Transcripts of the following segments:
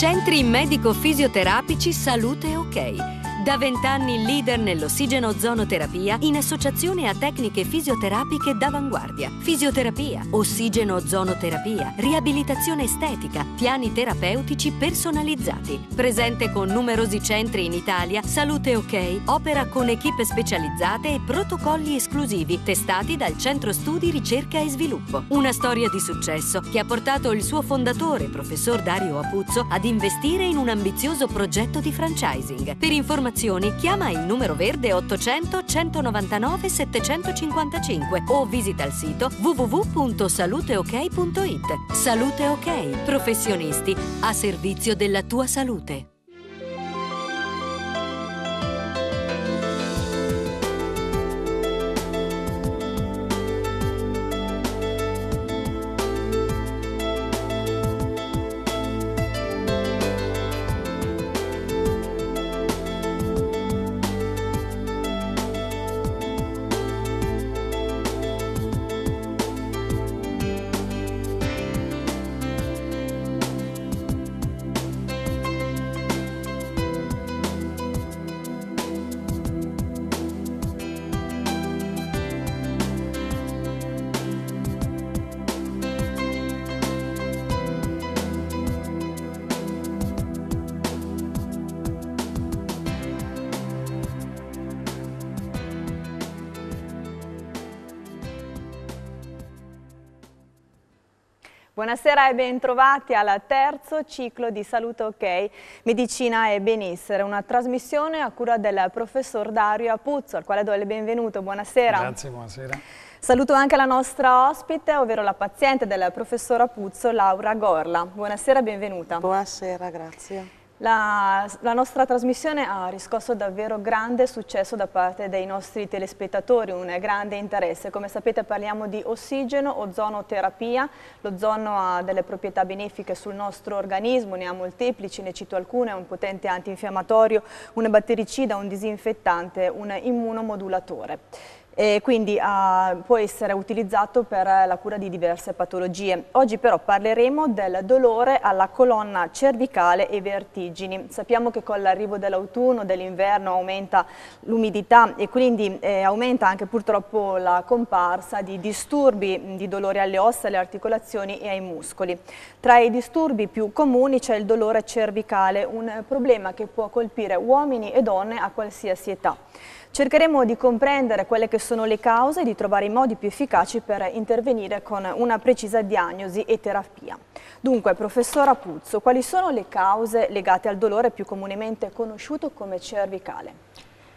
Centri medico-fisioterapici Salute OK da vent'anni leader nell'ossigeno zonoterapia in associazione a tecniche fisioterapiche d'avanguardia. Fisioterapia, ossigeno zonoterapia, riabilitazione estetica, piani terapeutici personalizzati. Presente con numerosi centri in Italia, Salute OK opera con equip specializzate e protocolli esclusivi testati dal Centro Studi Ricerca e Sviluppo. Una storia di successo che ha portato il suo fondatore, professor Dario Apuzzo, ad investire in un ambizioso progetto di franchising. Per informazioni informazioni chiama il numero verde 800 199 755 o visita il sito www.saluteok.it. Salute Ok, professionisti a servizio della tua salute. Buonasera e bentrovati al terzo ciclo di Salute OK, Medicina e Benessere, una trasmissione a cura del professor Dario Apuzzo, al quale do il benvenuto. Buonasera. Grazie, buonasera. Saluto anche la nostra ospite, ovvero la paziente del professor Apuzzo, Laura Gorla. Buonasera e benvenuta. Buonasera, grazie. La, la, nostra trasmissione ha riscosso davvero grande successo da parte dei nostri telespettatori, un grande interesse. Come sapete parliamo di ossigeno, ozonoterapia, l'ozono ha delle proprietà benefiche sul nostro organismo, ne ha molteplici, ne cito alcune, è un potente antinfiammatorio, un battericida, un disinfettante, un immunomodulatore e quindi uh, può essere utilizzato per la cura di diverse patologie. Oggi però parleremo del dolore alla colonna cervicale e vertigini. Sappiamo che con l'arrivo dell'autunno, dell'inverno aumenta l'umidità e quindi eh, aumenta anche purtroppo la comparsa di disturbi di dolore alle ossa, alle articolazioni e ai muscoli. Tra i disturbi più comuni c'è il dolore cervicale, un problema che può colpire uomini e donne a qualsiasi età. Cercheremo di comprendere quelle che sono le cause e di trovare i modi più efficaci per intervenire con una precisa diagnosi e terapia. Dunque, professora Puzzo, quali sono le cause legate al dolore più comunemente conosciuto come cervicale?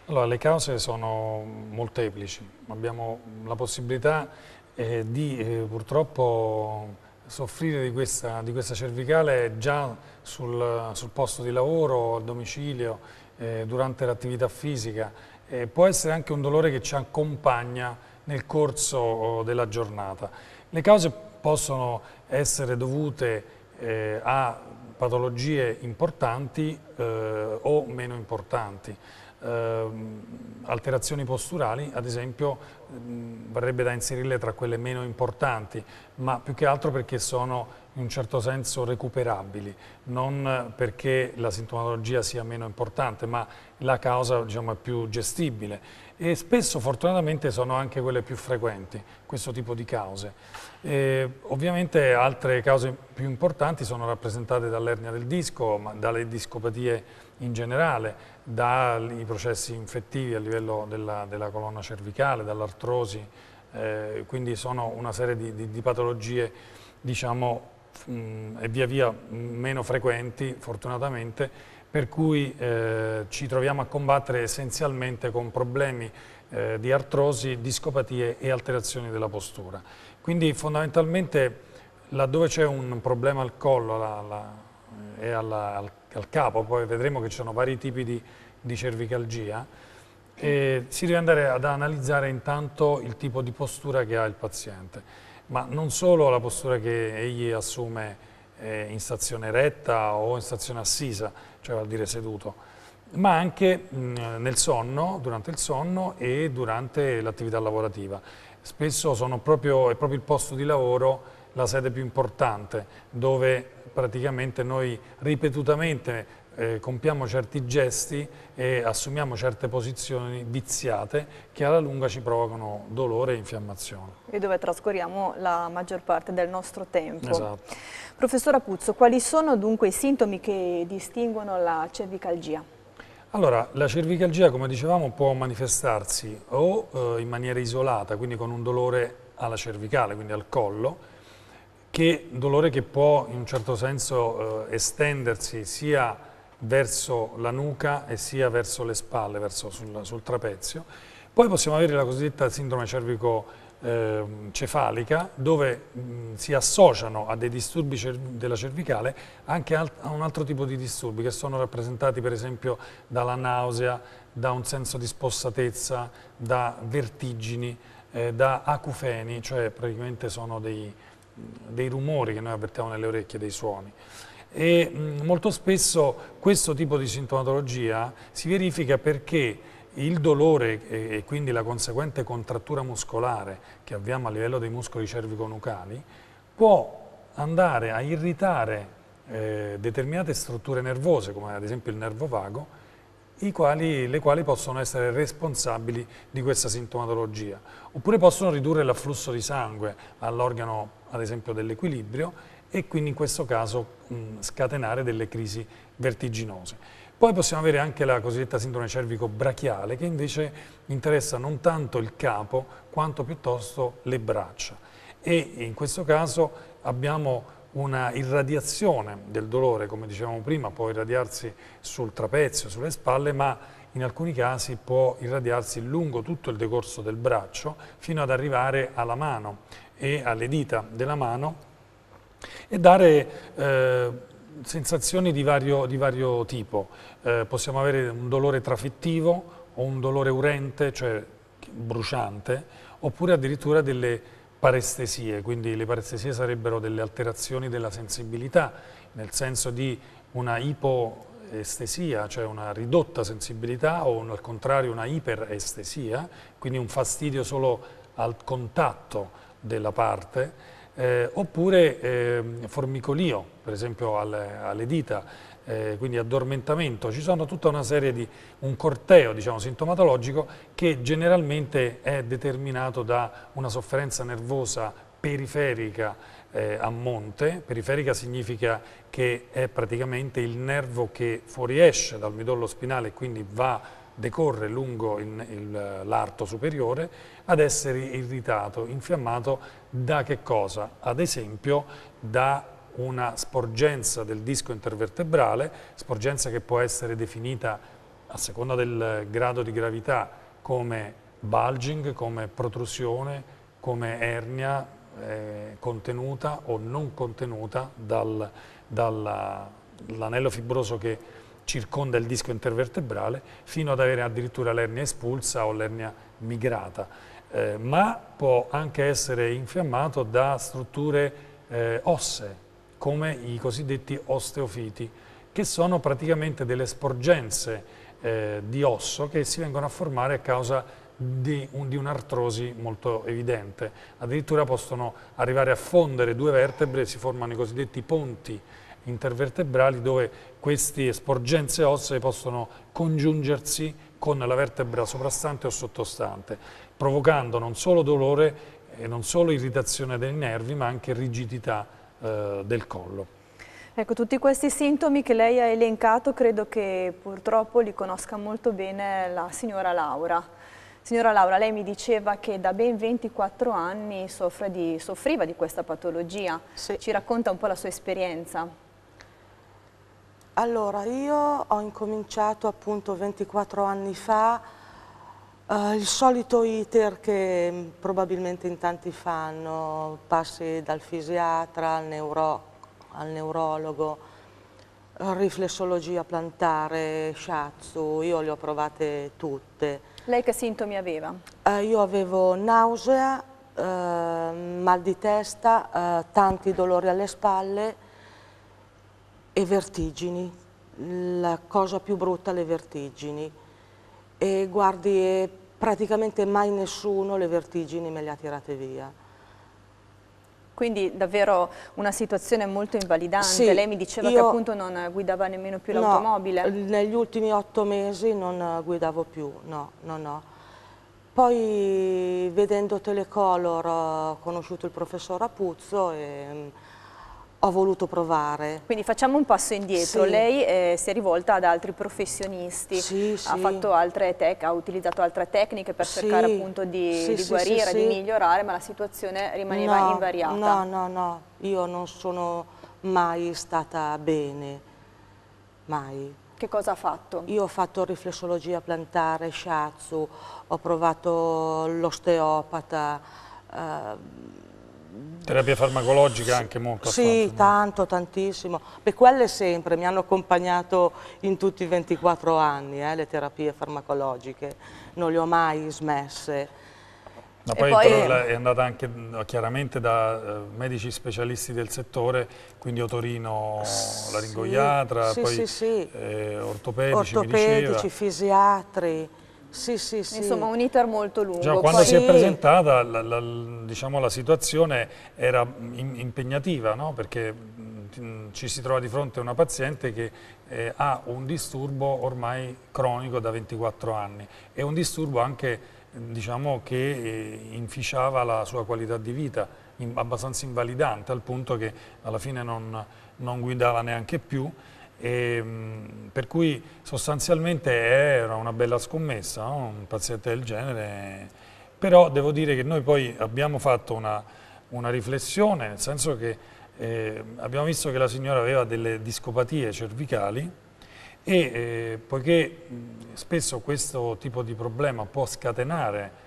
Allora, le cause sono molteplici, abbiamo la possibilità eh, di eh, purtroppo soffrire di questa, di questa cervicale già sul, sul, posto di lavoro, al domicilio, eh, durante l'attività fisica eh, può essere anche un dolore che ci accompagna nel corso oh, della giornata. Le cause possono essere dovute eh, a patologie importanti eh, o meno importanti. Ehm, alterazioni posturali, ad esempio, Ehm, verrebbe da inserirle tra quelle meno importanti, ma più che altro perché sono in un certo senso recuperabili, non perché la sintomatologia sia meno importante, ma la causa diciamo, è più gestibile e spesso fortunatamente sono anche quelle più frequenti, questo tipo di cause. E, ovviamente altre cause più importanti sono rappresentate dall'ernia del disco, ma dalle discopatie in generale, dai processi infettivi a livello della, della colonna cervicale, dall'artrosi, eh, quindi sono una serie di, di, di patologie diciamo, mh, e via via meno frequenti fortunatamente per cui eh, ci troviamo a combattere essenzialmente con problemi eh, di artrosi, discopatie e alterazioni della postura. Quindi fondamentalmente laddove c'è un problema al collo alla, alla, e alla, al, al, capo, poi vedremo che ci sono vari tipi di, di cervicalgia, si deve andare ad analizzare intanto il tipo di postura che ha il paziente ma non solo la postura che egli assume eh, in stazione retta o in stazione assisa, cioè vuol dire seduto, ma anche mh, nel sonno, durante il sonno e durante l'attività lavorativa. Spesso proprio, è proprio il posto di lavoro la sede più importante dove praticamente noi ripetutamente eh, compiamo certi gesti e assumiamo certe posizioni viziate che alla lunga ci provocano dolore e infiammazione. E dove trascorriamo la maggior parte del nostro tempo. Esatto. Professor Apuzzo, quali sono dunque i sintomi che distinguono la cervicalgia? Allora, la cervicalgia, come dicevamo, può manifestarsi o eh, in maniera isolata, quindi con un dolore alla cervicale, quindi al collo, che dolore che può in un certo senso eh, estendersi sia verso la nuca e sia verso le spalle, verso sul, sul trapezio. Poi possiamo avere la cosiddetta sindrome cervico ehm, cefalica dove si associano a dei disturbi della cervicale anche a un altro tipo di disturbi che sono rappresentati per esempio dalla nausea, da un senso di spossatezza, da vertigini, eh, da acufeni, cioè praticamente sono dei, dei rumori che noi avvertiamo nelle orecchie, dei suoni e molto spesso questo tipo di sintomatologia si verifica perché il dolore e, quindi la conseguente contrattura muscolare che abbiamo a livello dei muscoli cervico-nucali può andare a irritare eh, determinate strutture nervose, come ad esempio il nervo vago, quali, le quali possono essere responsabili di questa sintomatologia. Oppure possono ridurre l'afflusso di sangue all'organo, ad esempio, dell'equilibrio e quindi in questo caso mh, mm, scatenare delle crisi vertiginose. Poi possiamo avere anche la cosiddetta sindrome cervico-brachiale che invece interessa non tanto il capo quanto piuttosto le braccia e in questo caso abbiamo una irradiazione del dolore, come dicevamo prima, può irradiarsi sul trapezio, sulle spalle, ma in alcuni casi può irradiarsi lungo tutto il decorso del braccio fino ad arrivare alla mano e alle dita della mano e dare eh, sensazioni di vario, di vario tipo. Eh, possiamo avere un dolore trafettivo o un dolore urente, cioè bruciante, oppure addirittura delle parestesie, quindi le parestesie sarebbero delle alterazioni della sensibilità, nel senso di una ipoestesia, cioè una ridotta sensibilità o al contrario una iperestesia, quindi un fastidio solo al contatto della parte eh, oppure eh, formicolio, per esempio alle, alle dita, eh, quindi addormentamento. Ci sono tutta una serie di, un corteo diciamo, sintomatologico che generalmente è determinato da una sofferenza nervosa periferica eh, a monte, periferica significa che è praticamente il nervo che fuoriesce dal midollo spinale e quindi va decorre lungo l'arto superiore ad essere irritato, infiammato da che cosa? Ad esempio da una sporgenza del disco intervertebrale, sporgenza che può essere definita a seconda del grado di gravità come bulging, come protrusione, come ernia eh, contenuta o non contenuta dal, dall'anello fibroso che circonda il disco intervertebrale fino ad avere addirittura l'ernia espulsa o l'ernia migrata eh, ma può anche essere infiammato da strutture eh, ossee, come i cosiddetti osteofiti, che sono praticamente delle sporgenze eh, di osso che si vengono a formare a causa di, un, di un'artrosi molto evidente. Addirittura possono arrivare a fondere due vertebre, si formano i cosiddetti ponti intervertebrali dove queste sporgenze ossee possono congiungersi con la vertebra soprastante o sottostante provocando non solo dolore e non solo irritazione dei nervi ma anche rigidità eh, del collo. Ecco, tutti questi sintomi che lei ha elencato credo che purtroppo li conosca molto bene la signora Laura. Signora Laura, lei mi diceva che da ben 24 anni di, soffriva di questa patologia. Sì. Ci racconta un po' la sua esperienza. Allora, io ho incominciato appunto 24 anni fa Uh, il solito iter che mm, probabilmente in tanti fanno, passi dal fisiatra al, neuro, al neurologo, riflessologia plantare, shiatsu, io le ho provate tutte. Lei che sintomi aveva? Uh, io avevo nausea, uh, mal di testa, tanti dolori alle spalle e vertigini. La cosa più brutta le vertigini. E guardi, praticamente mai nessuno le vertigini me le ha tirate via. Quindi davvero una situazione molto invalidante, sì, lei mi diceva che appunto non guidava nemmeno più no, l'automobile. negli ultimi otto mesi non guidavo più, no, no, no. Poi vedendo Telecolor ho conosciuto il professor Apuzzo e mm, ho voluto provare. Quindi facciamo un passo indietro, sì. lei eh, si è rivolta ad altri professionisti, sì, ha, tech, ha, utilizzato altre tecniche per cercare appunto di, di guarire, di migliorare, ma la situazione rimaneva no, invariata. No, no, no, io non sono mai stata bene, mai. Che cosa ha fatto? Io ho fatto riflessologia plantare, shiatsu, ho provato l'osteopata, eh, Terapia farmacologica anche molto? Sì, tanto, tantissimo. Beh, quelle sempre, mi hanno accompagnato in tutti i 24 anni, eh, le terapie farmacologiche, non le ho mai smesse. Ma poi, poi è andata anche chiaramente da eh, medici specialisti del settore, quindi otorino, laringoiatra, sì, poi sì, sì. Eh, ortopedici, ortopedici fisiatri. Sì, sì, sì. Insomma, un iter molto lungo. Già, quando Poi... si è presentata, la, la, diciamo, la situazione era in, impegnativa, no? perché mh, ci si trova di fronte a una paziente che eh, ha un disturbo ormai cronico da 24 anni e un disturbo anche diciamo, che eh, inficiava la sua qualità di vita, in, abbastanza invalidante, al punto che alla fine non, non guidava neanche più e, ehm, per cui sostanzialmente era una bella scommessa, no? un paziente del genere. Però devo dire che noi poi abbiamo fatto una, una riflessione, nel senso che eh, abbiamo visto che la signora aveva delle discopatie cervicali e eh, poiché spesso questo tipo di problema può scatenare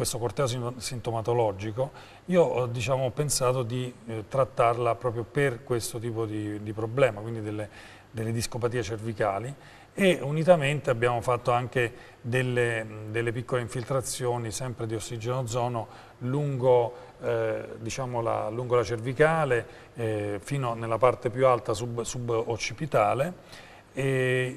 questo corteo sintomatologico, io diciamo, ho pensato di eh, trattarla proprio per questo tipo di, di problema, quindi delle, delle discopatie cervicali e unitamente abbiamo fatto anche delle, delle piccole infiltrazioni sempre di ossigeno ozono lungo, eh, diciamo la, lungo la, cervicale eh, fino nella parte più alta sub, suboccipitale e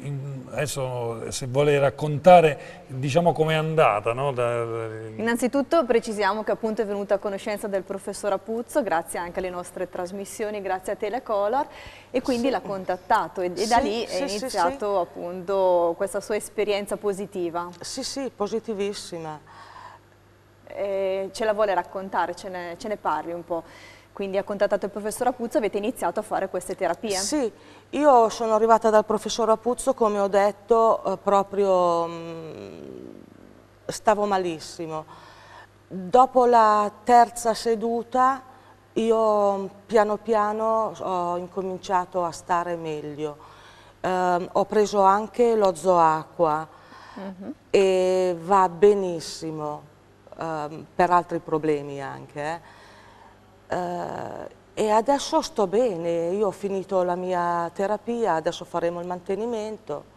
adesso se vuole raccontare diciamo com'è andata. No? Da, da... Innanzitutto precisiamo che appunto è venuta a conoscenza del professor Apuzzo grazie anche alle nostre trasmissioni, grazie a Telecolor e quindi sì. l'ha contattato e, sì, da lì sì, è iniziato appunto questa sua esperienza positiva. Sì, sì, positivissima. E eh, ce la vuole raccontare, ce ne, ce ne parli un po'. Quindi ha contattato il professor Apuzzo, avete iniziato a fare queste terapie? Sì, io sono arrivata dal professor Apuzzo, come ho detto, eh, proprio mm, stavo malissimo. Dopo la terza seduta io mm, piano piano ho incominciato a stare meglio. Eh, ho preso anche lo zoacqua mm -hmm. e va benissimo eh, per altri problemi anche. Eh. Eh, e adesso sto bene, io ho finito la mia terapia, adesso faremo il mantenimento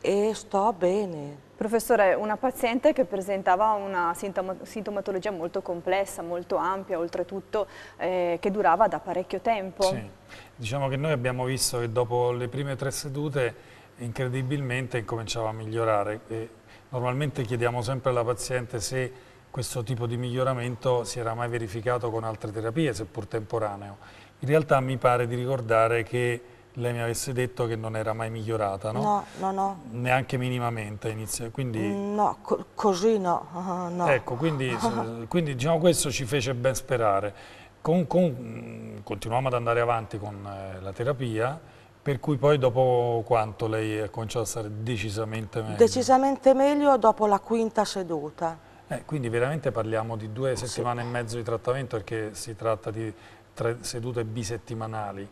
e sto bene. Professore, una paziente che presentava una sintomatologia molto complessa, molto ampia, oltretutto eh, che durava da parecchio tempo. Sì, diciamo che noi abbiamo visto che dopo le prime tre sedute incredibilmente cominciava a migliorare. E normalmente chiediamo sempre alla paziente se questo tipo di miglioramento si era mai verificato con altre terapie, seppur temporaneo. In realtà mi pare di ricordare che lei mi avesse detto che non era mai migliorata, no? No, no, no. Neanche minimamente inizio, quindi... Mm, no, co così no. Uh, no. Ecco, quindi, quindi diciamo questo ci fece ben sperare. Con, con, mm, continuiamo ad andare avanti con eh, la terapia, per cui poi dopo quanto lei ha cominciato a stare decisamente meglio? Decisamente meglio dopo la quinta seduta. Eh, quindi veramente parliamo di due settimane sì. e mezzo di trattamento perché si tratta di tre sedute bisettimanali.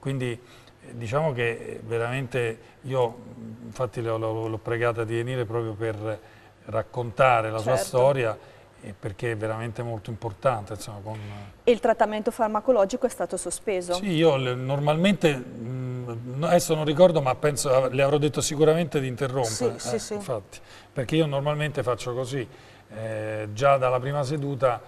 Quindi eh, diciamo che eh, veramente io infatti l'ho pregata di venire proprio per raccontare la certo. sua storia eh, perché è veramente molto importante. Insomma, con... Il trattamento farmacologico è stato sospeso? Sì, io normalmente, adesso non ricordo, ma penso, ah, le avrò detto sicuramente di interrompere. Sì, eh, sì, sì. Infatti, perché io normalmente faccio così eh, già dalla prima seduta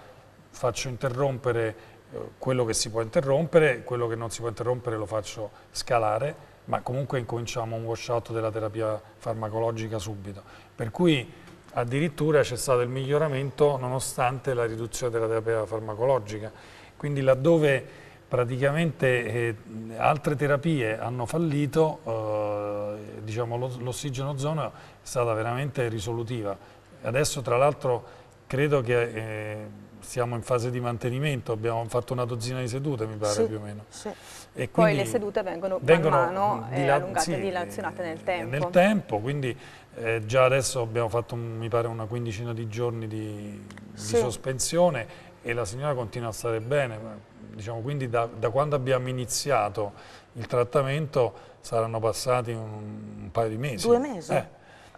faccio interrompere eh, quello che si può interrompere, quello che non si può interrompere lo faccio scalare, ma comunque incominciamo un washout della terapia farmacologica subito. Per cui addirittura c'è stato il miglioramento nonostante la riduzione della terapia farmacologica. Quindi laddove praticamente eh, altre terapie hanno fallito, eh, diciamo, l'ossigeno ozono è stata veramente risolutiva. Adesso tra l'altro credo che eh, siamo in fase di mantenimento, abbiamo fatto una dozzina di sedute mi pare sì, più o meno. Sì. E Poi le sedute vengono, vengono man mano eh, allungate sì, dilazionate nel eh, tempo. Nel tempo, quindi eh, già adesso abbiamo fatto mi pare una quindicina di giorni di, sì. sospensione e la signora continua a stare bene. Diciamo, quindi da, da, quando abbiamo iniziato il trattamento saranno passati un, un paio di mesi. Due mesi? Eh.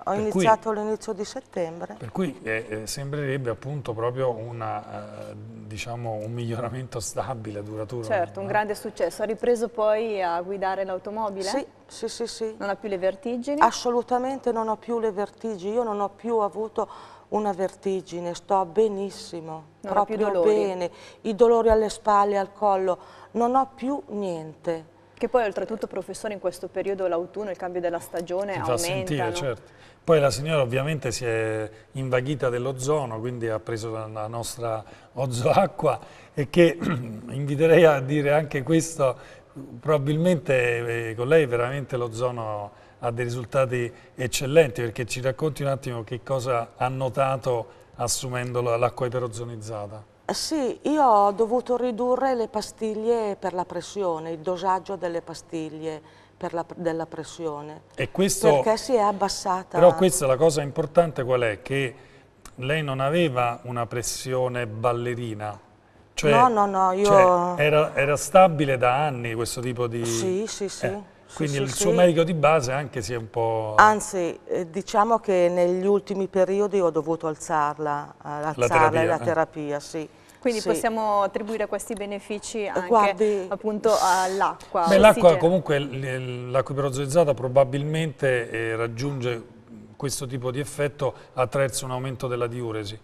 Ho per iniziato all'inizio di settembre. Per cui eh, eh, sembrerebbe appunto proprio una, eh, diciamo un miglioramento stabile, duraturo. Certo, un no? grande successo. Ha ripreso poi a guidare l'automobile? Sì, sì, sì, sì. Non ha più le vertigini? Assolutamente non ho più le vertigini, io non ho più avuto una vertigine, sto benissimo, non proprio bene, i dolori alle spalle, al collo, non ho più niente che poi oltretutto professore in questo periodo l'autunno, il cambio della stagione si aumenta. Sentire, certo. Poi la signora ovviamente si è invaghita dell'ozono, quindi ha preso la nostra ozoacqua e che inviterei a dire anche questo, probabilmente eh, con lei veramente l'ozono ha dei risultati eccellenti perché ci racconti un attimo che cosa ha notato assumendo l'acqua iperozonizzata. Sì, io ho dovuto ridurre le pastiglie per la pressione, il dosaggio delle pastiglie la, della pressione. E questo, perché si è abbassata. Però questa la cosa importante qual è? Che lei non aveva una pressione ballerina. Cioè, no, no, no, io... Cioè, era, era, stabile da anni questo tipo di... Sì, sì, sì. Eh, quindi sì, il suo sì. medico di base anche si è un po'... Anzi, eh, diciamo che negli ultimi periodi ho dovuto alzarla, eh, alzarla la terapia, la eh. terapia sì quindi sì. possiamo attribuire questi benefici eh, anche Guardi, appunto all'acqua. l'acqua comunque, l'acqua iperozolizzata probabilmente eh, raggiunge questo tipo di effetto attraverso un aumento della diuresi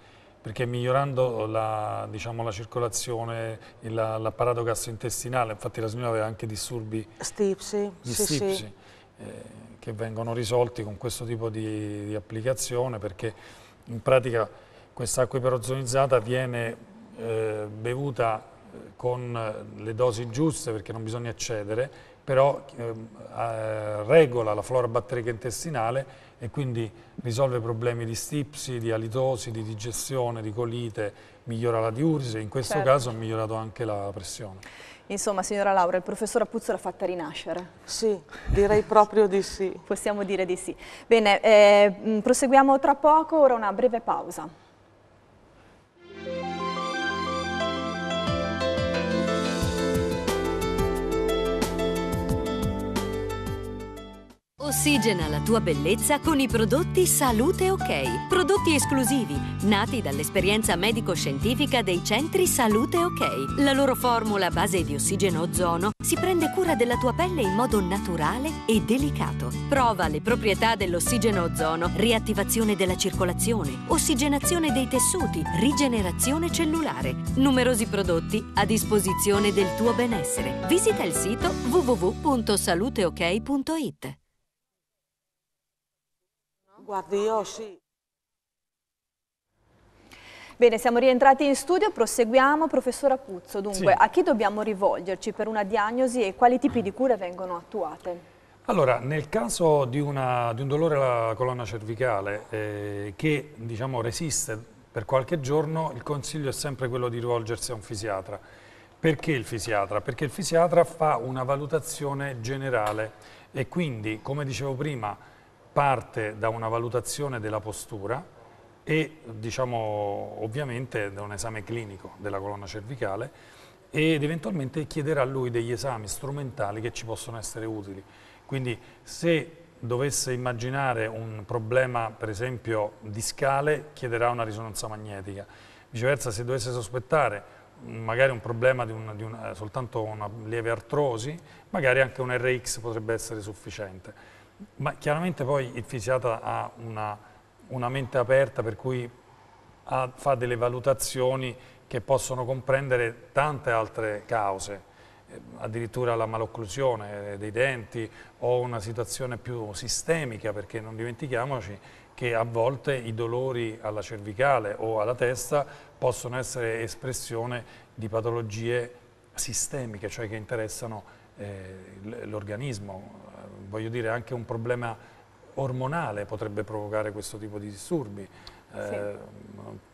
perché migliorando la, diciamo, la circolazione, l'apparato la, gastrointestinale, infatti la signora aveva anche disturbi stipsi, di sì, stipsi sì. Eh, che vengono risolti con questo tipo di, di applicazione perché in pratica questa acqua iperozonizzata viene eh, bevuta eh, con eh, le dosi giuste perché non bisogna eccedere, però ehm, eh, regola la flora batterica intestinale e quindi risolve problemi di stipsi, di alitosi, di digestione, di colite, migliora la diurisi, in questo certo. caso ha migliorato anche la pressione. Insomma, signora Laura, il professor Appuzzo l'ha fatta rinascere. Sì, direi proprio di sì. Possiamo dire di sì. Bene, eh, mm, proseguiamo tra poco, ora una breve pausa. Ossigena la tua bellezza con i prodotti Salute OK. Prodotti esclusivi, nati dall'esperienza medico-scientifica dei centri Salute OK. La loro formula a base di ossigeno ozono si prende cura della tua pelle in modo naturale e delicato. Prova le proprietà dell'ossigeno ozono, riattivazione della circolazione, ossigenazione dei tessuti, rigenerazione cellulare. Numerosi prodotti a disposizione del tuo benessere. Visita il sito www.saluteok.it. Guardi, io sì. Bene, siamo rientrati in studio, proseguiamo. Professora Puzzo, dunque, sì. a chi dobbiamo rivolgerci per una diagnosi e quali tipi di cure vengono attuate? Allora, nel caso di, una, di un dolore alla colonna cervicale eh, che diciamo, resiste per qualche giorno, il consiglio è sempre quello di rivolgersi a un fisiatra. Perché il fisiatra? Perché il fisiatra fa una valutazione generale e quindi, come dicevo prima, parte da una valutazione della postura e diciamo, ovviamente da un esame clinico della colonna cervicale ed eventualmente chiederà a lui degli esami strumentali che ci possono essere utili. Quindi se dovesse immaginare un problema per esempio discale chiederà una risonanza magnetica, viceversa se dovesse sospettare mm, magari un problema di, un, di un, eh, soltanto una lieve artrosi, magari anche un RX potrebbe essere sufficiente. Ma chiaramente poi il fisiata ha una, una mente aperta per cui ha, fa delle valutazioni che possono comprendere tante altre cause eh, addirittura la malocclusione eh, dei denti o una situazione più sistemica, perché non dimentichiamoci che a volte i dolori alla cervicale o alla testa possono essere espressione di patologie sistemiche, cioè che interessano eh, l'organismo. Eh, voglio dire, anche un problema ormonale potrebbe provocare questo tipo di disturbi, eh,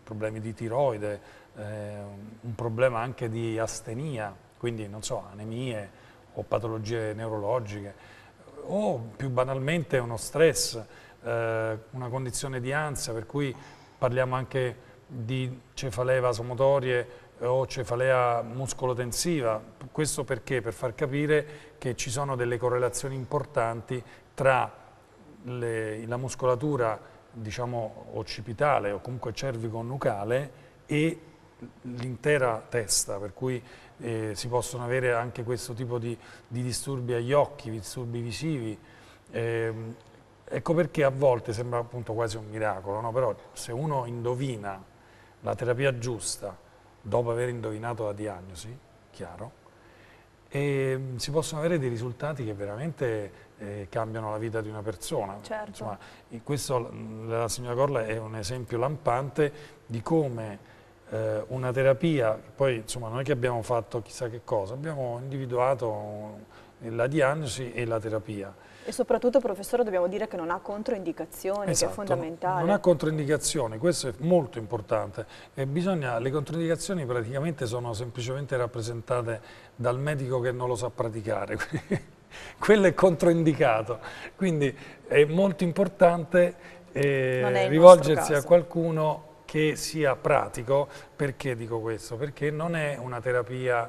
problemi di tiroide, eh, un problema anche di astenia, quindi non so, anemie o patologie neurologiche, o più banalmente uno stress, eh, una condizione di ansia, per cui parliamo anche di cefaleva somotorie o cefalea muscolotensiva. Questo perché? Per far capire che ci sono delle correlazioni importanti tra le, la muscolatura diciamo, occipitale o comunque cervico-nucale e l'intera testa, per cui eh, si possono avere anche questo tipo di, di disturbi agli occhi, disturbi visivi. Eh, ecco perché a volte sembra appunto quasi un miracolo, no? però se uno indovina la terapia giusta, dopo aver indovinato la diagnosi, chiaro, e mm, si possono avere dei risultati che veramente eh, cambiano la vita di una persona. Certo. Insomma, questo la signora Corla è un esempio lampante di come eh, una terapia, poi insomma non è che abbiamo fatto chissà che cosa, abbiamo individuato eh, la diagnosi e la terapia. E soprattutto, professore, dobbiamo dire che non ha controindicazioni, esatto, che è esatto. fondamentale. Non ha controindicazioni, questo è molto importante. Bisogna, le controindicazioni praticamente sono semplicemente rappresentate dal medico che non lo sa praticare. Quello è controindicato. Quindi è molto importante eh, rivolgersi a qualcuno che sia pratico. Perché dico questo? Perché non è una terapia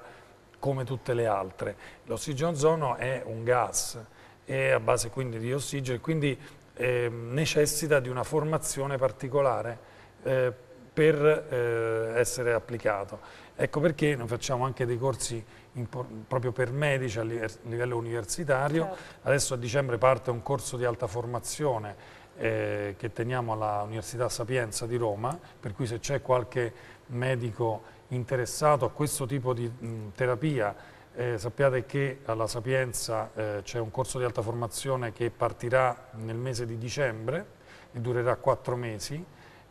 come tutte le altre. L'ossigeno ozono è un gas, è a base quindi di ossigeno e quindi eh, necessita di una formazione particolare eh, per eh, essere applicato. Ecco perché noi facciamo anche dei corsi in, proprio per medici a livello universitario. Certo. Adesso a dicembre parte un corso di alta formazione eh, che teniamo alla Università Sapienza di Roma, per cui se c'è qualche medico interessato a questo tipo di mh, terapia, eh, sappiate che alla Sapienza eh, c'è un corso di alta formazione che partirà nel mese di dicembre e durerà quattro mesi,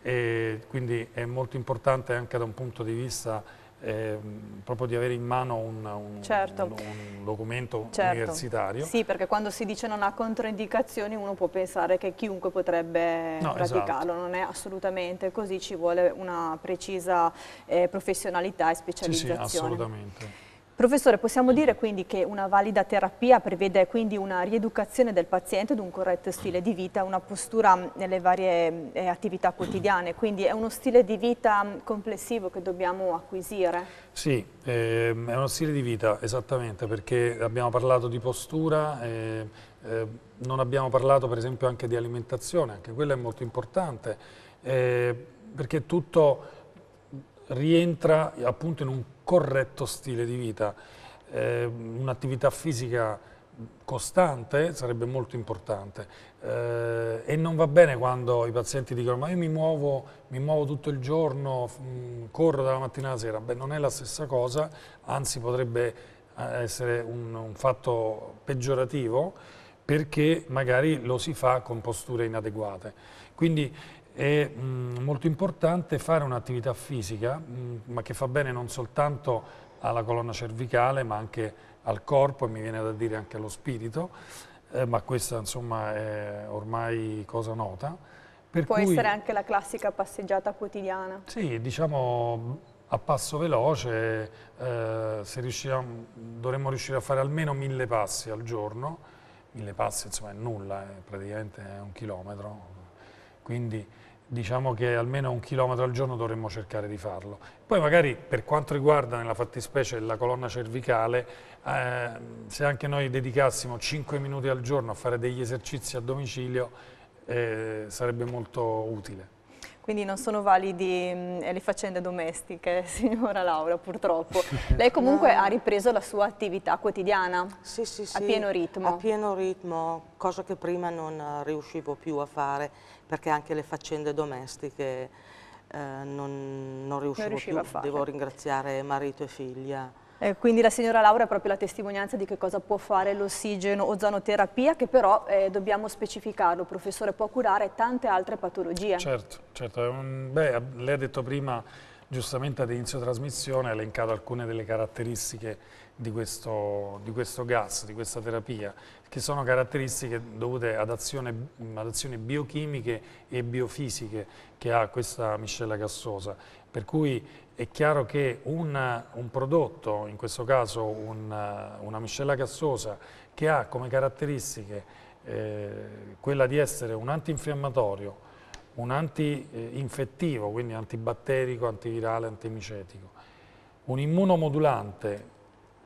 e quindi è molto importante anche da un punto di vista eh, proprio di avere in mano un, un, certo. un, un documento certo. universitario. Sì, perché quando si dice non ha controindicazioni uno può pensare che chiunque potrebbe no, esatto. praticarlo, esatto. non è assolutamente così, ci vuole una precisa eh, professionalità e specializzazione. Sì, sì, assolutamente. Professore, possiamo dire quindi che una valida terapia prevede quindi una rieducazione del paziente ad un corretto stile di vita, una postura mm, nelle varie eh, attività quotidiane, quindi è uno stile di vita mm, complessivo che dobbiamo acquisire? Sì, ehm, è uno stile di vita, esattamente, perché abbiamo parlato di postura, eh, eh, non abbiamo parlato per esempio anche di alimentazione, anche quella è molto importante, eh, perché tutto rientra appunto in un corretto stile di vita. Eh, Un'attività fisica costante sarebbe molto importante eh, e non va bene quando i pazienti dicono ma io mi muovo, mi muovo tutto il giorno, mm, corro dalla mattina alla sera, beh non è la stessa cosa, anzi potrebbe eh, essere un, un fatto peggiorativo perché magari lo si fa con posture inadeguate. Quindi è mh, mm, molto importante fare un'attività fisica, mh, mm, ma che fa bene non soltanto alla colonna cervicale, ma anche al corpo e mi viene da dire anche allo spirito, eh, ma questa insomma è ormai cosa nota. Per Può cui, essere anche la classica passeggiata quotidiana. Sì, diciamo a passo veloce, eh, dovremmo riuscire a fare almeno mille passi al giorno, mille passi insomma è nulla, eh, è praticamente un chilometro, quindi diciamo che almeno un chilometro al giorno dovremmo cercare di farlo. Poi magari per quanto riguarda nella fattispecie la colonna cervicale, eh, se anche noi dedicassimo 5 minuti al giorno a fare degli esercizi a domicilio eh, sarebbe molto utile. Quindi non sono validi mh, le faccende domestiche, signora Laura, purtroppo. Lei comunque no. ha ripreso la sua attività quotidiana sì, sì, sì, a pieno ritmo. A pieno ritmo, cosa che prima non riuscivo più a fare perché anche le faccende domestiche eh, non, non, riuscivo non più, a fare. devo ringraziare marito e figlia. Eh, quindi la signora Laura è proprio la testimonianza di che cosa può fare l'ossigeno ozonoterapia, che però eh, dobbiamo specificarlo, professore, può curare tante altre patologie. Certo, certo. Beh, lei ha detto prima giustamente ad inizio trasmissione ha elencato alcune delle caratteristiche di questo, di questo, gas, di questa terapia, che sono caratteristiche dovute ad, azione, ad azioni biochimiche e biofisiche che ha questa miscela gassosa. Per cui è chiaro che un, un prodotto, in questo caso un, una miscela gassosa, che ha come caratteristiche eh, quella di essere un antinfiammatorio, un anti-infettivo, quindi antibatterico, antivirale, antimicetico, un immunomodulante,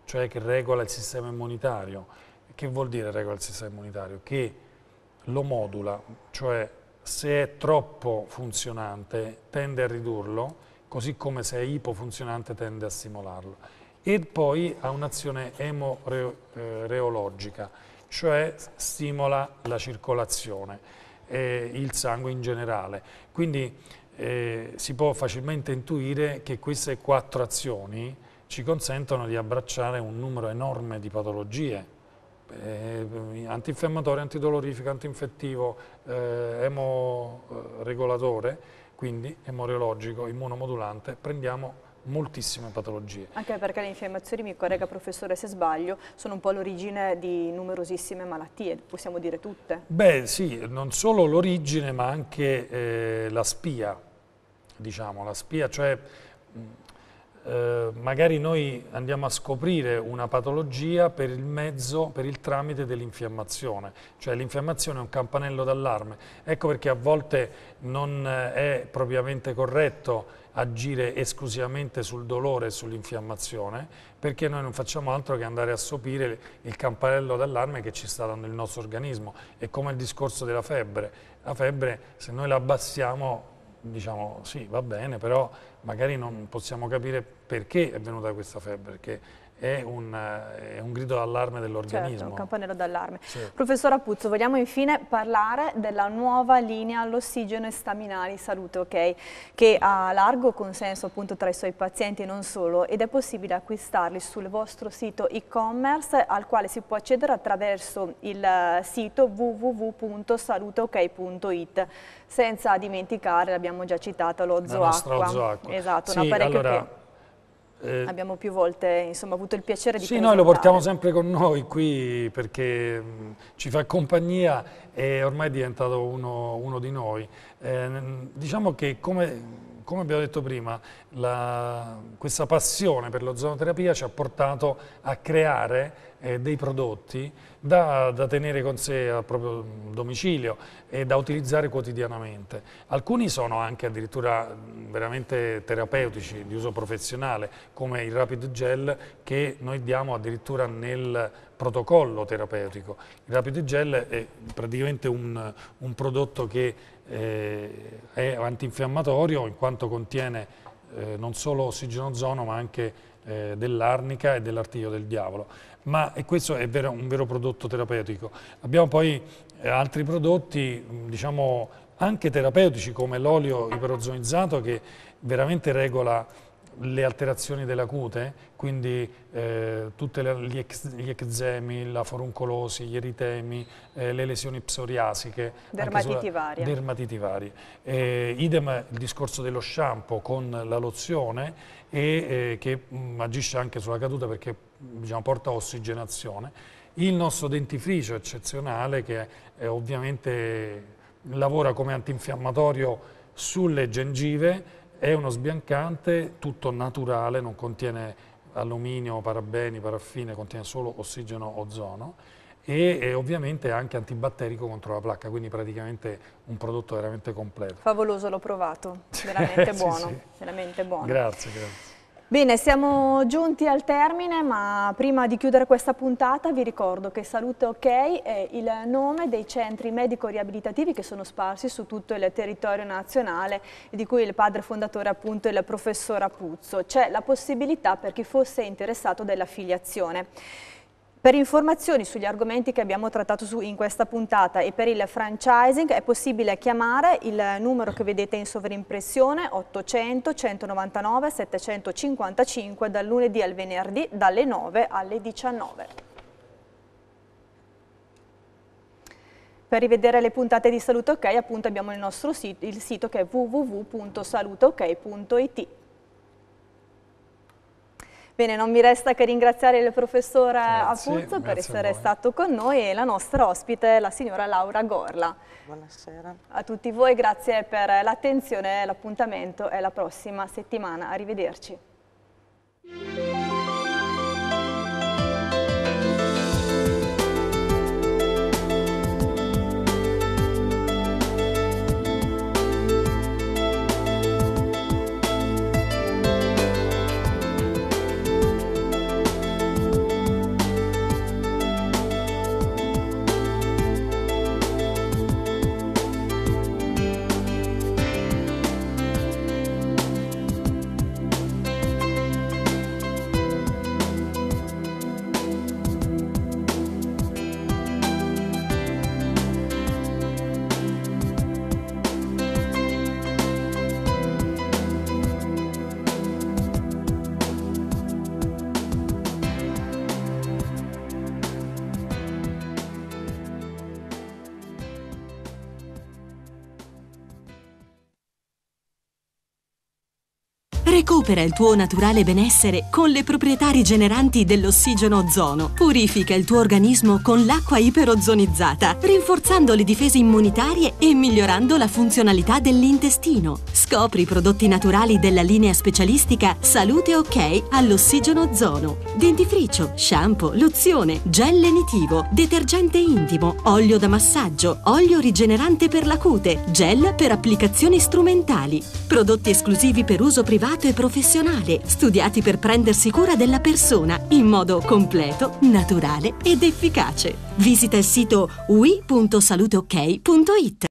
cioè che regola il sistema immunitario. Che vuol dire regola il sistema immunitario? Che lo modula, cioè se è troppo funzionante tende a ridurlo, così come se è ipofunzionante tende a stimolarlo. E poi ha un'azione emoreologica, eh, cioè stimola la circolazione e il sangue in generale. Quindi eh, si può facilmente intuire che queste quattro azioni ci consentono di abbracciare un numero enorme di patologie, eh, antinfiammatorio, antidolorifico, antinfettivo, eh, emoregolatore, eh, quindi emoreologico, immunomodulante, prendiamo moltissime patologie. Anche perché le infiammazioni, mi corregga professore se sbaglio, sono un po' l'origine di numerosissime malattie, possiamo dire tutte? Beh sì, non solo l'origine ma anche eh, la spia, diciamo, la spia, cioè eh, magari noi andiamo a scoprire una patologia per il mezzo, per il tramite dell'infiammazione, cioè l'infiammazione è un campanello d'allarme, ecco perché a volte non eh, è propriamente corretto agire esclusivamente sul dolore e sull'infiammazione, perché noi non facciamo altro che andare a sopire il campanello d'allarme che ci sta dando il nostro organismo. È come il discorso della febbre. La febbre, se noi la abbassiamo, diciamo sì, va bene, però magari non possiamo capire perché è venuta questa febbre, perché è un, eh, è un grido d'allarme dell'organismo. Certo, un campanello d'allarme. Sì. Professor Appuzzo, vogliamo infine parlare della nuova linea all'ossigeno e staminali salute, ok? che ha largo consenso appunto tra i suoi pazienti e non solo, ed è possibile acquistarli sul vostro sito e-commerce al quale si può accedere attraverso il eh, sito www.saluteok.it, senza dimenticare, l'abbiamo già citato, lo zoacqua. Esatto, sì, una parecchia allora, che eh, Abbiamo più volte insomma, avuto il piacere di Sì, noi lo portiamo sempre con noi qui perché mh, ci fa compagnia e ormai è diventato uno, uno di noi. Eh, diciamo che come come abbiamo detto prima, la, questa passione per l'ozonoterapia ci ha portato a creare eh, dei prodotti da, da, tenere con sé al proprio domicilio e da utilizzare quotidianamente. Alcuni sono anche addirittura veramente terapeutici di uso professionale come il Rapid Gel che noi diamo addirittura nel protocollo terapeutico. Il Rapid Gel è praticamente un, un prodotto che eh, è antinfiammatorio in quanto contiene eh, non solo ossigeno ozono ma anche eh, dell'arnica e dell'artiglio del diavolo ma questo è vero, un vero prodotto terapeutico. Abbiamo poi eh, altri prodotti, mm, diciamo, anche terapeutici come l'olio iperozonizzato che veramente regola le alterazioni della cute, quindi eh, tutti gli, ex, gli, eczemi, la foruncolosi, gli eritemi, eh, le lesioni psoriasiche, dermatiti varie. Dermatiti varie. Eh, idem il discorso dello shampoo con la lozione e, eh, che mh, mm, agisce anche sulla caduta perché diciamo, porta ossigenazione. Il nostro dentifricio eccezionale che eh, ovviamente lavora come antinfiammatorio sulle gengive è uno sbiancante tutto naturale, non contiene alluminio, parabeni, paraffine, contiene solo ossigeno, ozono e, e ovviamente anche antibatterico contro la placca, quindi praticamente un prodotto veramente completo. Favoloso, l'ho provato, veramente, buono, sì. veramente buono. Grazie, grazie. Bene, siamo giunti al termine, ma prima di chiudere questa puntata vi ricordo che Salute OK è il nome dei centri medico-riabilitativi che sono sparsi su tutto il territorio nazionale e di cui il padre fondatore appunto è il professor Apuzzo. C'è la possibilità per chi fosse interessato dell'affiliazione. Per informazioni sugli argomenti che abbiamo trattato su, in questa puntata e per il franchising è possibile chiamare il numero che vedete in sovrimpressione 800 199 755 dal lunedì al venerdì dalle 9 alle 19. Per rivedere le puntate di Salute OK appunto abbiamo il nostro sito, il sito che è www.saluteok.it. Bene, non mi resta che ringraziare il professor grazie, Apuzzo per essere stato con noi e la nostra ospite, la signora Laura Gorla. Buonasera. A tutti voi grazie per l'attenzione, l'appuntamento è la prossima settimana. Arrivederci. Recupera il tuo naturale benessere con le proprietà rigeneranti dell'ossigeno ozono. Purifica il tuo organismo con l'acqua iperozonizzata, rinforzando le difese immunitarie e migliorando la funzionalità dell'intestino. Scopri i prodotti naturali della linea specialistica Salute OK all'ossigeno ozono. Dentifricio, shampoo, lozione, gel lenitivo, detergente intimo, olio da massaggio, olio rigenerante per la cute, gel per applicazioni strumentali. Prodotti esclusivi per uso privato salute professionale, studiati per prendersi cura della persona in modo completo, naturale ed efficace. Visita il sito wi.saluteok.it